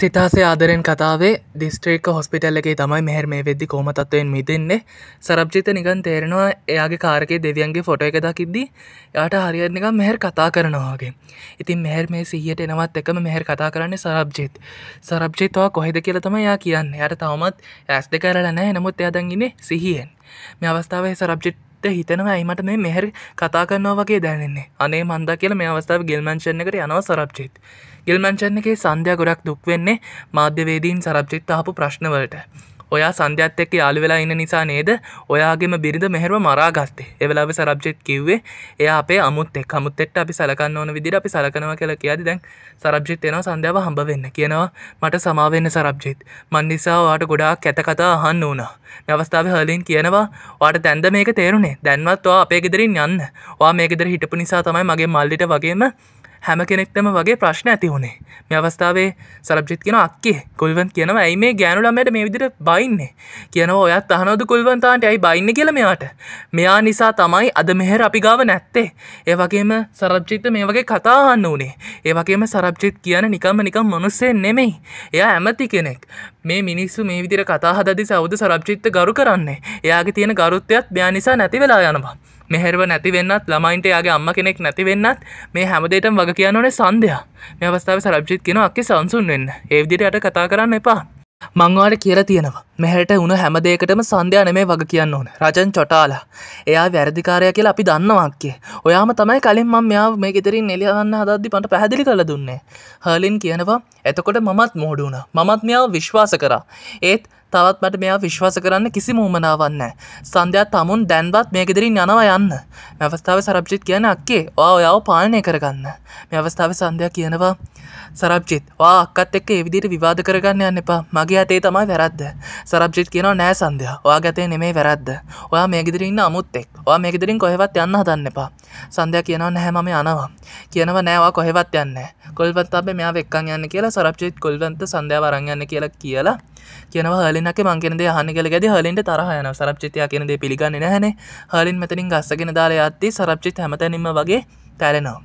සිතාසේ ආදරෙන් කතාවේ ඩිස්ට්‍රේක හොස්පිටල් එකේ තමයි මෙහර මේ වෙද්දි කෝමතත්වයෙන් මිදෙන්නේ සරබ්ජිත නිකන් තේරෙනවා එයාගේ කාරකය දෙවියන්ගේ ෆොට එක දකිද්දි යාට හරියනික මෙහර කතා කරනවාගේ ඉතින් මෙහර මේ සිහියට එනවත් එකම මෙහර කතා කරන්නේ සරබ්ජිත් සරබ්ජිත්වා කොහෙද කියල තම යා කියන්න යට තවමත් ඇස් දෙ කරලනෑ නමුත් එයදන්ගන්නේ සිහියෙන් මේ අවස්ථාවේ සරබ්ජිට් ඇත්ත හිතනවා ඇයිමට මේ මෙහැරි කතා කරනවා වගේ දැනෙන්නේ අනේ මන්දා කියල මේ අවස්ථාව ගිල්මංචන්න එකට යනවා සරප්චිත් ගිල්මංචන්න එකේ සන්ධ්‍යා ගොඩක් දුක් වෙන්නේ මාධ්‍යවේදීන් සරප්චිත් ආපු ප්‍රශ්නවලට ඔයා සන්ධ්‍යත් එක්ක යාළු වෙලා ඉන්න නිසා නේද ඔයාගේම බිරිඳ මෙහෙරුව මරාගත්තේ එවලාව සරබ්ජෙත් කිව්වේ එයා අපේ අමුත් එක් අමුත් එක්ට අපි සලකන්න ඕන විදිහට අපි සලකනවා කියලා කියද්දි දැන් සරබ්ජෙත් එනවා සන්ධ්‍යාව හම්බ වෙන්න කියනවා මට සමා වෙන්න සරබ්ජෙත් මන් නිසා ඔයාට ගොඩාක් කැත කතා අහන්න වුණා අවස්ථාව හලින් කියනවා වාට දැන්ද මේක තේරුණේ දැන්වත්වා අපේ ගෙදරින් යන්න වා මේ ගෙදර හිටපු නිසා තමයි මගේ මල්ලිට වගේම හැම කෙනෙක්ටම වගේ ප්‍රශ්න ඇති වුණේ මේ අවස්ථාවේ සරබ්ජිත් කියෙන අක්කේ කුල්වන් කියනවා ඇයි මේ ගෑනුලමට මේ විදිර බයින්නේ කියනවා ඔයත් අහනෝද කුල්වන්තාන්ට ඇයි බයින්න කියල මෙයාට මෙයා නිසා තමයි අද මෙහෙර අපි ගාව නැත්තේ ඒ වගේම සරබ්ජිත මේ වගේ කතාහන්න වනේ ඒ වගේම සරබ්ජිත් කියන නිකම්ම නිකම් මනුස්සේ නෙමෙයි එයා ඇමති කෙනෙක් මේ මිනිස්සු මේ විදිර කතාහදදි සෞද සරබ්ජිත්ත ගරු කරන්නේ එයාගේ තියෙන ගරුත්තයක් ්‍යා නිසා නැති වෙලා යනවා මෙහෙරව නැතිවෙන්නත් ළමයින්ට යාගේ අම්ම කෙනෙක් නැතිවෙන්නත් මේ හැමදේටම වග කියන්න ඕනේ සන්දයා මේ අවස්ථාව සරබ්ජිත් කෙන අක්කි සංසුන් වෙන්න ඒවිදිට කතා කරන්න එපා මංවාට කියලා තියෙනවා මෙහට උුණ හැමදේකටම සන්ධ්‍යාන මේ වග කියන්න ඕන රජන් චොටාලා එයා වැරදිකාරය කියලා අපි දන්නවක්කේ ඔයාම තමයි කලින් මං මෙයා මේ ගෙතරින් එලියන්න හදදි පට පැහැදිලි කළ දුන්නේ හර්ලින් කියනවා එතකොට මමත් මෝඩුුණ මමත් මෙයාව විශ්වාස කරා ඒත් තවත් මට මෙයා විශ්වාස කරන්න කිසි මූමනාවන්න සන්ධයා තමුන් දැන්වත් මේකෙදරින් යනවා යන්න මෙවස්ථාව සරබ්ජිත් කියන අක්කේ වා ඔයාව පාලනය කරගන්න මේ අවස්ථාව සන්ධයා කියනවා සරබ්ජිත් වා අක්කත් එක්ක එවිදිට විවාද කරගන්න යන්න එපා මගේ ඇතේ තමයි වැරද්ද සරබ්ජිත් කියනවා නෑ සන්ධයා ඔයා ගතේ නෙමේ වැරද්ද ඔයා මේගෙදරින්න අමුත්තෙක් ඔයා මේකෙදරින් කොහෙවත් යන්න හදන්න එපා සන්ධයා කියනවා නැහැ මම යනවා කියනව නෑවා කොහෙවත් යන්න කොල්වත් අපේ මෙයා වෙක්කන් යන්න කියලා සරප්චිත් කොල්වන්ත සඳයා වරංයන්න කියලා කියලා කියනව හලිනක මංගෙනද හනි කල ගැද හලින්ට තරහයන සරප්චිතය කියනද පිළිගන්න නැහැන හලින් මෙතනින් ගස්සගෙන දාලා අත්ති සරප්චිත් හැමතැනිම වගේ තැරෙනවා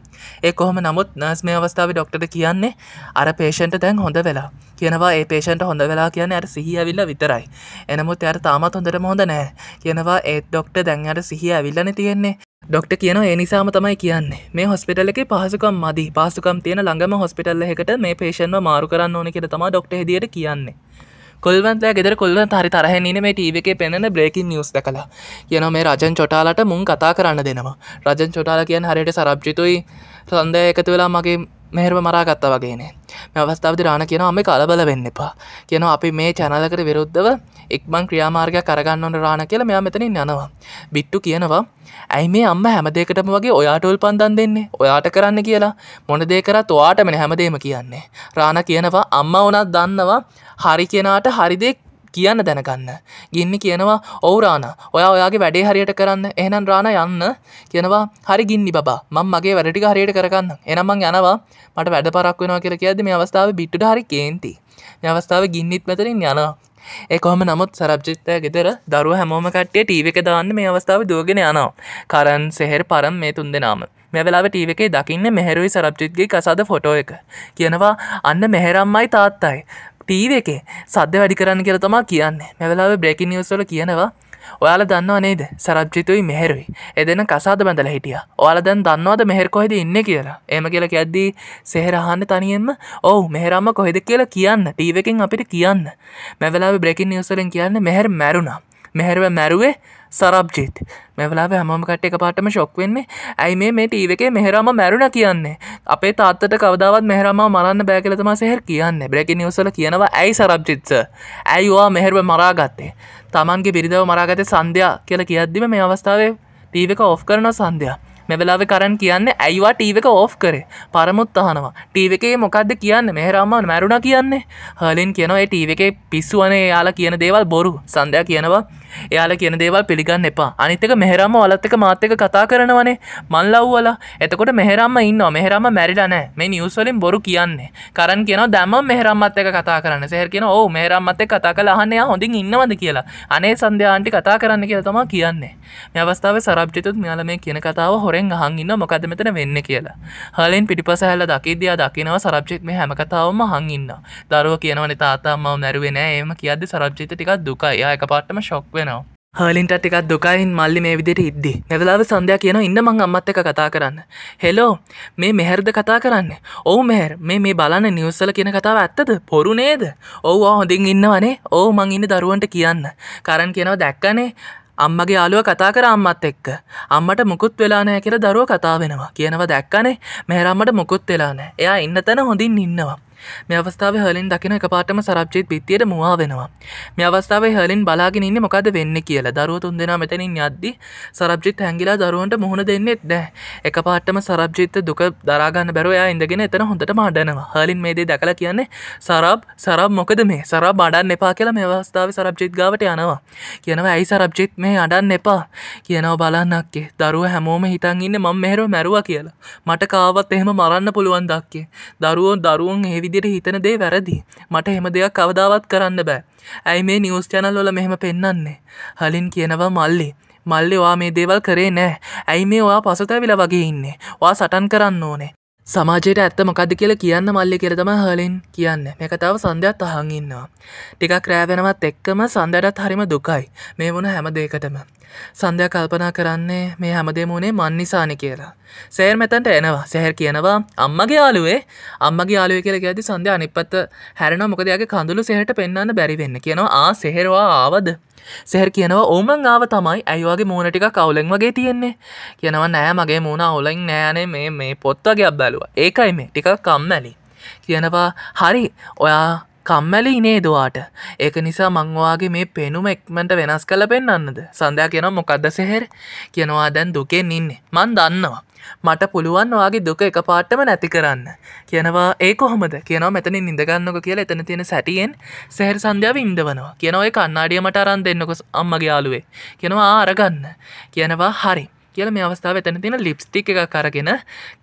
ඒ කොහොම නමුත් නර්ස් මේ අවස්ථාව ඩොක්ට කියන්නේ අර පේෂන්ට දැන් හොඳ වෙලා කියනවා ඒ පේෂන්ට හොඳ වෙලා කියන අයට සිහිය ඇවිල්ල විතරයි එනමුත් අයට තාමත් හොඳට හොඳ නෑ කියනවා ඒ ඩොක්ට දැන් අයට සිහිය ඇවිල්ලන තියෙන්නේ ඩොක්ට කියන ඒ නිසාම තමයි කියන්නේ මේ හොස්පිටල එක පහසුකම් මදි පාසුකම් තියෙන ළඟම හොස්පිටල්ල එකට මේ පේෂන්ව මාරු කරන්න ඕන කියෙන තම ඩොක්ට හෙදිට කියන්නේ කොල්වන්තය ගෙදර කොල්ව හරි තරහැනීම මේ ටීව එක පෙනෙන බ්‍රේකින් නිියස් දකලා කියන මේ රජන් චොටාලට මුන් කතා කරන්න දෙනවා රජන් චොටාල කියන් හරියට සරබ්ජිතුයි සන්දය එකතු වෙලා මගේ මෙහෙරම මරාගත්තා වගේනේ මේ අවස්ථාවදි රාණ කියනවා මේ කලබල වෙන්න එපා කියනවා අපි මේ චැනලකට විරුද්ධව එක්මන් ක්‍රියාමාර්ගයක් කරගන්න ඕන රාණ කියලා මෙයා මෙතනින් යනවා බිට්ටු කියනවා ඇයි මේ අම්ම හැම දෙයකටම වගේ ඔයාට උල්පන්දන් දෙන්නේ ඔයාට කරන්න කියලා මොන දේ කරත් ඔයාටම හැමදේම කියන්නේ රාණ කියනවා අම්මා වුණත් දන්නවා හරි කෙනාට හරි දේ කියන්න දැනගන්න ගින්න කියනවා ඔවුරාණ ඔයා ඔයාගේ වැඩේ හරියට කරන්න එහනන් රාණ යන්න කියනවා හරි ගින්නි බා මං මගේ වැඩටි හරියට කරගන්න එනම්මං යනවා මට වැඩ පරක් වෙනවා කියලා කියද මේ අවස්ථාව බිට්ට හරි කේන්ති අවස්ථාව ගින්නිත් මෙතරින් යනවා ඒකොහම නමුත් සරබ්ජිත්තය ගෙදර දරුව හැමෝම කට්ටිය ටීව එක දාන්න මේ අවස්ථාව දුවගෙන යනවා කරන් සෙහෙර පරම් මේ තුන් දෙනාම මෙවෙලාව ටීව එකේ දකින්න මෙහෙරුයි සරබ්ජිත්ගේ කසාද ෆොටෝ එක කියනවා අන්න මෙහෙරම්මයි තාත්තයි ටීව එකේ සද්ද වැඩි කරන්න කියර තමා කියන්නේ මෙවෙලාව බ්‍රේකි නිියස්වල කියනවා ඔයාල දන්නවා නේද සරජ්ජිතුයි මෙහෙරුයි එදෙන කසාද බැඳල හිටිය ඔයාල දැන් දන්නවාද මෙහෙර කොහෙද ඉන්න කියලා එම කියලා ඇද්දී සෙහරහන්න තනියෙන්ම ඔවු මෙහෙරම්ම කොහෙද කියලා කියන්න ටීවකින් අපිට කියන්න මෙවලා බ්‍රෙකින් නිියසලෙන් කියන්න මෙහෙර මැරුණා මෙහෙරව මැරුවේ සරබ්ජීත් මේ වෙලාවේ හැමෝම කට්ට එක පාටම ශොක් වෙන්නේ ඇයි මේ මේ ටීව එකේ මෙහෙරම මැරුණ කියන්නේ අපේ තාත්තට කවදාවත් මෙහෙරම මරන්න බෑ කියලා තමයි සෙහෙර් කියන්නේ බ්‍රේකින් නිවුස් වල කියනවා ඇයි සරබ්ජීත් සර් ඇයි ඔයා මෙහෙරව මරාගත්තේ Tamanගේ බිරිඳව මරාගත්තේ සන්ධ්‍යා කියලා කියද්දිම මේ අවස්ථාවේ ටීව එක ඔෆ් කරනවා සන්ධ්‍යා මෙවෙලාව කරන් කියන්න ඇයිවා ටීව එක ඕෆ් කරේ පරමුත් අහනවා ටීව එකේ මොකක්ද කියන්න මෙහරම්මන් මැරුණ කියන්නේ හලින් කියනවා ඒ ටීව එකේ පිස්සුවනේ යාලා කියන දේවල් බොරු සන්දයා කියනවා එයාල කියන දේවල් පිළිගන්න එපා අනිතක මෙහරම වලත්තක මාතක කතා කරනවනේ මල්ලව්වල එතකොට මෙහරම්ම ඉන්න මෙහරම මැරිලා නෑ මේ නිියවස්වලින් බොරු කියන්නේ කරන් කියන දැම මෙහරම්මත් එක කතා කරන්න සෙහර කියෙන ඕ මෙහරම්මත කතා කලාහන්නයා හොඳින් ඉන්නවද කියලා අනේ සන්ධ්‍යාන්ටි කතා කරන්න කියලා තමා කියන්නේ මේ අවස්ථාව සරබ්ජිතුත් මෙයාල මේ කියන කතාව හොරෙන් අහංඉන්න මොකද මෙතන වෙන්න කියලා හලින් පිටිපසහල්ල දකිදයා දකිනවා සරබ්ජෙක් මේ හැම කතාවම හංඉන්න දරුව කියනවන තාතාම නැරුවෙන ඒම කියද සරබ්ජිත ටිකක් දුකයි එක පාටම ශොක්ව වෙනවා හලින්ටත් එකක් දුකයින් මල්ලි මේ විදිට ඉද්දි නැදලාව සන්ධයක් කියන ඉන්න මං අම්මත් එක කතා කරන්න හෙලෝ මේ මෙහැරද කතා කරන්න ඕ මෙහැර මේ මේ බලන්න නිවස්සල කියන කතාව ඇත්තද පොරු නේද ඔව් හොඳින් ඉන්නවනේ ඕ මං ඉන්න දරුවන්ට කියන්න කරන් කියනව දැක්කනේ අම්මගේ යාලුව කතා කර අම්මත් එක්ක අම්මට මුකුත් වෙලා නෑ කියලා දරුව කතා වෙනවා කියනවා දැක්කනේ මෙහැරම්මට මුකුත් වෙලා නෑ එයා ඉන්න තැන හොඳින් ඉන්නවා මේ අවස්ථාව හලින් දකින එකපාටම සරප්ජිත් බිත්තියට මවා වෙනවා මේ අවස්ථාව හලින් බලාගෙන ඉන්න මොකද වෙන්න කියලා දරුව තුන් දෙෙන මෙතැනින් යද්දි සරප්ජිත් හැංගිලා දරුවන්ට මුහුණ දෙන්නෙත් නෑ එකපාටම සරප්ජිත්ත දුක දරාගන්න බැරවයා ඉඳගෙන එතන හොඳට මාඩනවා හලින් මේදේ දකල කියන්නේ සරබ් සරබ් මොකද මේ සරබ් බඩන් එපා කියලා මේ අවස්ථාව සරප්ජිත් ගාවට යනවා කියනවා ඇයි සරප්ජිත් මේ අඩන්න එපා කියනව බලන්නක්කේ දරුව හැමෝම හිතන් ඉන්න මං මෙහෙරෝ මැරුව කියලා මට කාවත් එහෙම මරන්න පුළුවන් දක්කේ දරුවෝ දරුවන් ඒවිදි විදිර හිතන දේ වැරදි මට හෙම දෙයක් කවදාවත් කරන්න බෑ ඇයි මේ නිියස් චැනල්ලොල මෙහෙම පෙන්න්නන්නේ හලින් කියනවා මල්ලි මල්ලි වා මේ දේවල් කරේ නෑ ඇයි මේ වා පසතැවිල වගේ ඉන්නේ වා සටන් කරන්න ඕනේ සමාජයට ඇත්ත මොකද කියල කියන්න මල්ලි කෙරතම හලින් කියන්න මේ කතාව සන්ධයක් අහංඉන්නවා. ටිකක් රෑවෙනවත් එක්කම සන්දරත් හරිම දුකයි මේ වුණ හැම දෙකටම. සන්ධයක් කල්පනා කරන්නේ මේ හැමදේමුණේ මන් නිසානි කියලා. සේර් මෙතැන්ට එනවා සැහැර කියනවා අම්මගේ යාලුවේ අම්මගේ යාලුව කියල ඇති සන්ධ්‍ය අනිපත්ත හැරෙන මොකදයාගේ කඳුළු සෙහට පෙන්න්න බැරිවෙන්න කියනවා ආ සෙහෙරවා ආවද සෙහර කියනවා ඕමන් ආව තමයි ඇයිවාගේ මූුණටික කවුලෙන් වගේ තියෙන්නේ කියනවා නෑ මගේ මූුණ අවුලෙන් නෑනේ මේ මේ පොත්වගේ අබ්බැලුව ඒකයි මේ ටික කම්මැලි කියනවා හරි ඔයා කම්මැලි ඉනේ දවාට ඒක නිසා මංවාගේ මේ පෙනුම එක්මට වෙනස් කල පෙන්න්නද සඳයා කියනවා මොකක්ද සෙහෙර කියනවා දැන් දුකෙන් ඉන්නේ මන් දන්නවා මට පුළුවන් වගේ දුක එක පාටම නැති කරන්න කියනවා ඒ කොහොමද කියනවා මෙතන ඉඳගන්නක කියල එතන තියෙන සැටියෙන් සැහර සන්ධ්‍යාව ඉන්දවනවා කියනව ඒ කන්නාඩිය මට අරන් දෙන්නකො අම්මගේ යාලුවේ කියනවා ආරගන්න කියනවා හරි කියල මේ අවස්ථාව එතන තියෙන ලිප්ස්ටික් එක කරගෙන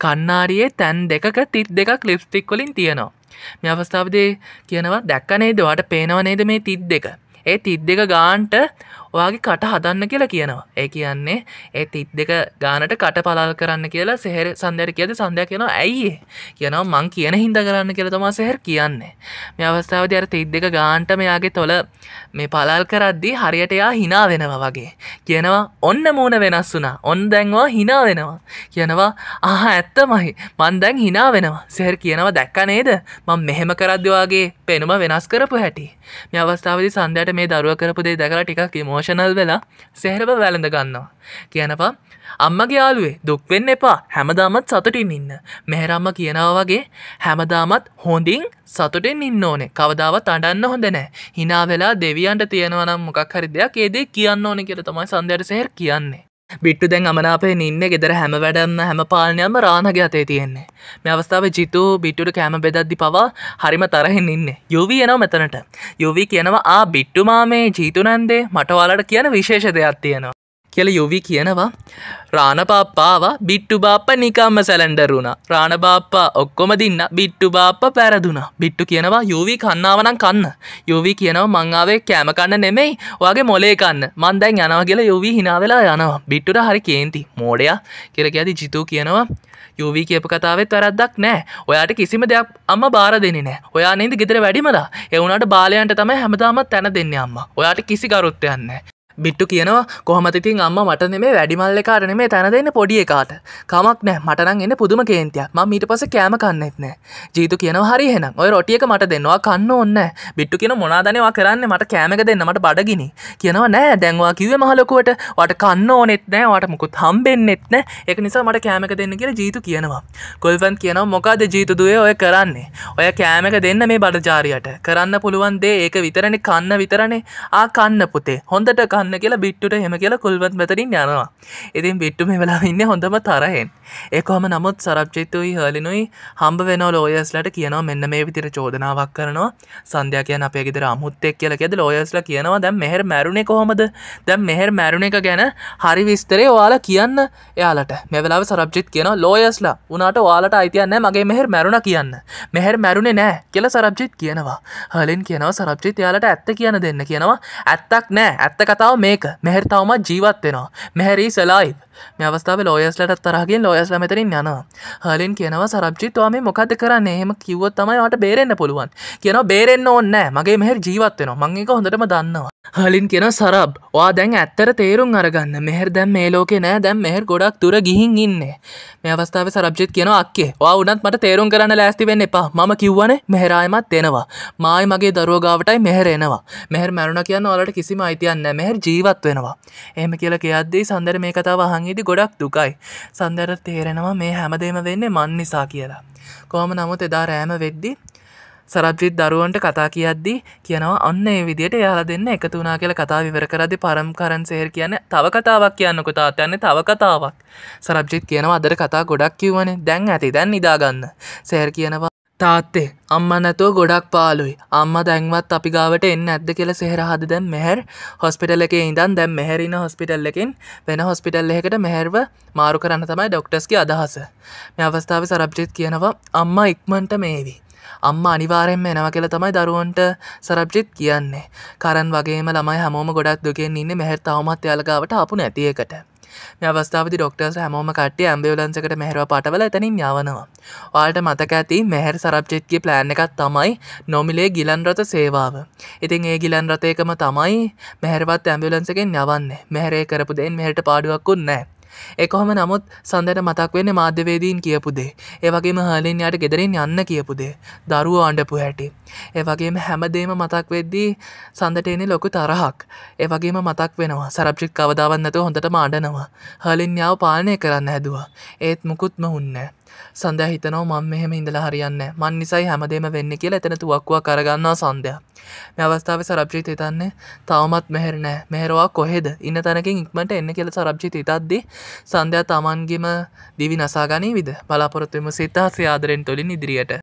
කන්නාඩියේ තැන් දෙකක තිත් දෙකක් ලිප්ස්ටික් කොලින් තියෙනවා මේ අවස්ථාවදේ කියනවා දැක්කනේ දවාට පේනවනේද මේ තිත් දෙක ඒ තිත් දෙක ගාන්ට ඔයාගේ කට හදන්න කියලා කියනවා ඒ කියන්නේ ඒ තිත් දෙක ගානට කට පලාල් කරන්න කියලා සෙහර සන්දර කියද සඳයක් කියනවා ඇයි කියනවා මං කියන හින්ද කරන්න කියලා තමා සෙහර කියන්නේ මේ අවස්ථාවද අර තිත් දෙක ගාන්ට මෙයාගේ තොල මේ පලාල් කරද්දී හරියට එයා හිනා වෙනවා වගේ කියනවා ඔන්න මූුණ වෙනස් වුනා ඔන් දැන්වා හිනා වෙනවා කියනවා අහ ඇත්තමයි මන් දැන් හිනා වෙනවා සෙහර කියනවා දැක්ක නේද මං මෙහෙම කරද්දවාගේ පෙනුම වෙනස් කරපු හැටි මේ අවස්ථාවදි සන්දයට මේ දරුව කරපු දේ දැකලා ටිකක් මෝ ඉමෝෂනල් වෙලා සෙහරප වැළඳ ගන්නවා කියනපා අම්මගේ යාලුවේ දුක්වෙන්න එපා හැමදාමත් සතුටින් ඉන්න මෙහරම්ම කියනවාගේ හැමදාමත් හොඳින් සතුටෙන් ඉන්න ඕනේ කවදාවත් අඩන්න හොඳ නෑ හිනා වෙලා දෙවියන්ට තියෙනවනම් මොකක් හරි දෙයක් ඒදේ කියන්න ඕනෙ කියර තමයි සන්දයට සෙහර කියන්නේ බිට්ටු දැන් අමනාපේ ඉන්න ගෙදර හැම වැඩන්න හැම පාලනයම රාණගේ අතේ තියෙන්නේ මේ අවස්ථාව ජිතු බිට්ටුට කෑම බෙදද්දි පවා හරිම තරහෙන් ඉන්න යුවී එනවා මෙතනට යුවී කියනවා ආ බිට්ටු මාමේ ජීතුනන්දේ මටවාලට කියන විශේෂ දෙයක් තියෙනවා කියල යොවි කියනවා රාණපාප්පාවා බිට්ටු බාප්ප නිකම්ම සැලන්ඩරුණා රාණපාප්පා ඔක්කොම දින්න බිට්ටු බාප්ප පැරදුනා බිට්ටු කියනවා යොවි කන්නාවනම් කන්න යොවි කියනවා මංආාවේ කෑම කන්න නෙමෙයි වගේ මොලේ කන්න මන්දැන් යනවා කියලා යොවි හිනාවෙලා යනවා බිට්ටුට හරි කේන්ති මෝඩයා කෙරක ඇති ජිතූ කියනවා යොවී කියප කතාවත් වැරද්දක් නෑ ඔයාට කිසිම දෙයක් අම්ම බාර දෙන්න නෑ ඔයා නේද ගෙදර වැඩිමලා එවුණට බාලයන්ට තම හැමදාමත් තැන දෙන්න අම්ම ඔයාට කිසි ගරුත්තයන්න බිට්ටු කියනවා කොහමතිතින් අම්ම මට නෙමේ වැඩිමල්ල කාර නෙමේ තැන දෙන්න පොඩිය කාට කමක් නෑ මටනන් එන්න පුදුම කේන්තියක් ම මීට පස කෑම කන්නෙත්න ජීතු කියන හරි හෙන ඔය රොටියක මට දෙන්නවා කන්න ඔන්න බිට්ටු කියන මොනාදනවා කරන්න මට කෑමක දෙන්නමට බඩගිනි කියනවා නෑ දැන්වා කිව මහලොකුවට වට කන්න ඕනෙත් නෑ වට මුකුත් හම්බෙන්න්නෙත් නෑ එක නිසා මට කෑමක දෙන්න කියෙන ජීතු කියනවා කොල්වන් කියනවා මොකාද ජීතු දුවේ ඔය කරන්නේ ඔය කෑමක දෙන්න මේ බඩජාරියට කරන්න පුළුවන් දේ ඒක විතරණ කන්න විතරණේ ආ කන්න පුතේ හොඳට කන්න අන්න කියලා බිට්ටුට හෙම කියලා කුල්වත් පැතරින් යනවා ඉතින් බිට්ටු මේ වෙලා ඉන්න හොඳම තරහෙන් ඒකොම නමුත් සරප්චිත්තුයි හලිනුයි හම්බ වෙන ලෝයස්ලට කියනවා මෙන්න මේ විතිර චෝදනාවක් කරනවා සන්ධ්‍යා කියන අපේ ගෙදර අමුත්තෙක් කියලා කෙද ලෝයස්ල කියනවා දැම් මෙහෙර මැරුණේ කොහොමද දැම් මෙහෙර මැරුණ එක ගැන හරි විස්තරේ ඔයාලා කියන්න එයාලට මෙවෙලාව සරප්ජිත් කියනවා ලෝයස්ලා උනාට ඔයාලට අයිතියන්න මගේ මෙහෙර මැරුණ කියන්න මෙහෙර මැරුණේ නෑ කියලා සරප්ජිත් කියනවා හලින් කියනවා සරප්ජිත් යාලට ඇත්ත කියන දෙන්න කියනවා ඇත්තක් නෑ ඇත්ත කතාව අවස්ථාව මේක මෙහැර තවමත් ජීවත්වෙනවා මෙහැරී සලයි් මේ අවස්ථාව ලෝයස්ලට තරහගෙන් ලෝයස්ල මෙතරින් යනවා හලින් කියනවා සරබ්ජිත්වාම මොකද කරන්න එහෙම කිව්වොත් තමයිට බේරෙන්න්න පුළුවන් කියන බේරෙන්න්න ඕන්නෑ මගේ මෙහර ජීවත්වෙන මංගේක හොඳටම දන්නවා හලින් කියෙන සරබ් වා දැන් ඇත්තර තේරුම් අරගන්න මෙහර දැම් මේ ලෝකෙ නෑ දැම් මෙහර ගොඩක් තුර ගිහින් ඉන්නේ මේ අවස්ථාව සරබ්ජිත් කියෙන අක්කේ වා උනත් මට තේරුම් කරන්න ලෑස්ති වෙන්න එපා ම කිව්වන මෙහරායමත් එනවා මයි මගේ දරුවගාවටයි මෙහර එනවා මෙහර මැරුණ කියන්න ඔලට කිසිම අයිතියන්න මෙහර ජීවත් වෙනවා එහම කියල කියද්දී සඳර මේ කතාව හංහිදි ගොඩක් දුකයි සඳර තේරෙනවා මේ හැමදේම වෙන්නේ මන් නිසා කියලා කොහම නමුත් එදා රෑම වෙද්දිී සරජිත් දරුවන්ට කතා කියද්දී කියනවා අන්න ඒ විදියට යාලා දෙන්න එකතුනා කියලා කතා විවර කරදි පරම් කරන් සෙහර කියන්න තව කතාවක් කියන්නකු තාත්තයන්න තව කතාවක් සරබ්ජිත් කියනවා අදර කතා ගොඩක් කිවනේ දැන් ඇති දැන් නිදාගන්න සෙහර කියනවා තාත්තේ අම්ම නැතුව ගොඩක් පාලුයි අම්ම දැන්වත් අපි ගාවට එන්න ඇද කියල සෙහරහද දැම් මෙහැර හොස්පිටල් එක ඉඳන් දැම් මෙහැරින හොස්පිටල් එකින් වෙන හොස්පිටල් එකට මෙහැරව මාරු කරන්න තමයි ඩොක්ටස්කි අදහස මේ අවස්ථාව සරබ්ජිත් කියනවා අම්මා ඉක්මන්ට මේවි අම්ම අනිවාරෙන්ම එනව කියල තමයි දරුවන්ට සරබ්ජිත් කියන්නේ කරන් වගේම ළමයි හමෝම ගොඩක් දුකෙන් ඉන්න මෙහැත් අවමත් යාලගාවට අපපු නැතියකට මේ අවස්ථාවදි ඩොක්ටර්ස් හැමෝම කට්ටේ ඇම්බියලන්සකට මෙහරව පටවල තනින් යවනවා වාට මතක ඇති මෙහැර සරබ්ජෙත්ගේ ප්ලෑන් එකත් තමයි නොමිලේ ගිලන් රථ සේවාව ඉතින් ඒ ගිලන් රථයකම තමයි මෙහරවත් ඇම්බිලන්සකෙන් යවන්නේ මෙහරේ කරපු දෙෙන් මෙහට පාඩුවක්කුන්නෑ එකොහොම නමුත් සඳට මතක් වෙන්න මාධ්‍යවේදීන් කියපුදේ ඒවගේම හලින් යට ගෙදරින් යන්න කියපුදේ දරුව අණ්ඩපු හැටි ඒවගේම හැමදේම මතක් වෙද්දී සඳට එනෙ ලොකු තරහක් ඒවගේම මතක් වෙනවා සරප්ෂිත් කවදාවන්නතු හොඳට මාඩනවා හලින් යාව පාලනය කරන්න හැදවා ඒත් මුකුත්ම උන්නෑ සඳය හිතනව මං මෙහෙම ඉඳලා හරියන්න මන් නිසයි හැමදේම වෙන්න කියලා එතන තුවක්කුව කරගන්නා සන්දයා මේ අවස්ථාව සරබ්ජීත හිතන්නේ තවමත් මෙහෙර නෑ මෙහෙරවා කොහෙද ඉන්න තැනකින් ඉක්මට එන්න කියල සරබ්ජීත හිතද්දී සන්දයා තමන්ගෙම දිවි නසාගනී විද බලාපොරොත්තුම සිතා සයාදරෙන් තොලින් ඉදිරියට